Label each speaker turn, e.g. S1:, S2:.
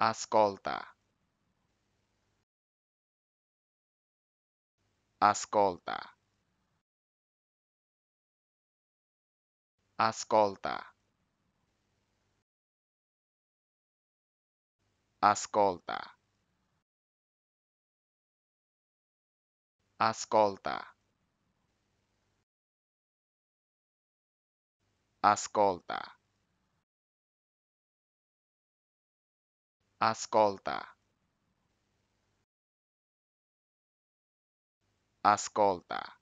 S1: Ascolta. Ascolta. Ascolta. Ascolta. Ascolta. Ascolta. Ascolta. Ascolta.